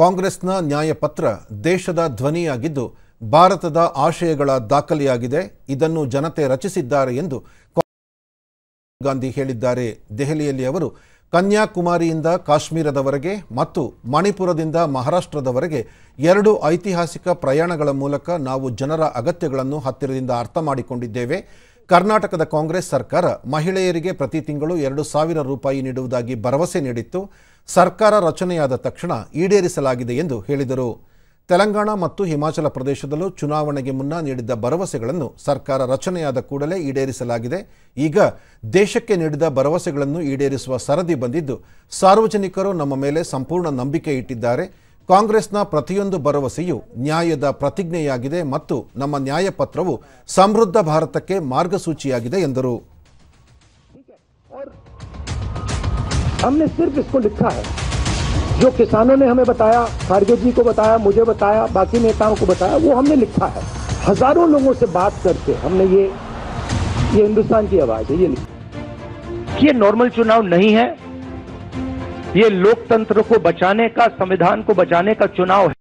ಕಾಂಗ್ರೆಸ್ನ ನ್ಯಾಯಪತ್ರ ದೇಶದ ಧ್ವನಿಯಾಗಿದ್ದು ಭಾರತದ ಆಶಯಗಳ ದಾಖಲೆಯಾಗಿದೆ ಇದನ್ನು ಜನತೆ ರಚಿಸಿದ್ದಾರೆ ಎಂದು ಗಾಂಧಿ ಹೇಳಿದ್ದಾರೆ ದೆಹಲಿಯಲ್ಲಿ ಅವರು ಕನ್ಯಾಕುಮಾರಿಯಿಂದ ಕಾಶ್ಮೀರದವರೆಗೆ ಮತ್ತು ಮಣಿಪುರದಿಂದ ಮಹಾರಾಷ್ಟ್ರದವರೆಗೆ ಎರಡು ಐತಿಹಾಸಿಕ ಪ್ರಯಾಣಗಳ ಮೂಲಕ ನಾವು ಜನರ ಅಗತ್ಯಗಳನ್ನು ಹತ್ತಿರದಿಂದ ಅರ್ಥ ಮಾಡಿಕೊಂಡಿದ್ದೇವೆ ಕರ್ನಾಟಕದ ಕಾಂಗ್ರೆಸ್ ಸರ್ಕಾರ ಮಹಿಳೆಯರಿಗೆ ಪ್ರತಿ ತಿಂಗಳು ಎರಡು ಸಾವಿರ ರೂಪಾಯಿ ನೀಡುವುದಾಗಿ ಭರವಸೆ ನೀಡಿತ್ತು ಸರ್ಕಾರ ರಚನೆಯಾದ ತಕ್ಷಣ ಈಡೇರಿಸಲಾಗಿದೆ ಎಂದು ಹೇಳಿದರು ತೆಲಂಗಾಣ ಮತ್ತು ಹಿಮಾಚಲ ಪ್ರದೇಶದಲ್ಲೂ ಚುನಾವಣೆಗೆ ಮುನ್ನ ನೀಡಿದ್ದ ಭರವಸೆಗಳನ್ನು ಸರ್ಕಾರ ರಚನೆಯಾದ ಕೂಡಲೇ ಈಡೇರಿಸಲಾಗಿದೆ ಈಗ ದೇಶಕ್ಕೆ ನೀಡಿದ ಭರವಸೆಗಳನ್ನು ಈಡೇರಿಸುವ ಸರದಿ ಬಂದಿದ್ದು ಸಾರ್ವಜನಿಕರು ನಮ್ಮ ಮೇಲೆ ಸಂಪೂರ್ಣ ನಂಬಿಕೆ ಇಟ್ಟಿದ್ದಾರೆ कांग्रेस प्रतियो ಭರವಸೆಯು न्याय ಪ್ರತಿಜ್ಞೆಯಾಗಿದೆ नम न्यायपत्र समृद्ध भारत के ಮಾರ್ಗಸೂಚಿಯಾಗಿದೆ हमने सिर्फ इसको लिखा है जो किसानों ने हमें बताया खारगे जी को बताया मुझे बताया बाकी नेताओं को बताया वो हमने लिखा है हजारों लोगों से बात करके हमने ये ये हिंदुस्तान की आवाज है ये लिखी ये नॉर्मल चुनाव नहीं है ये लोकतंत्र को बचाने का संविधान को बचाने का चुनाव है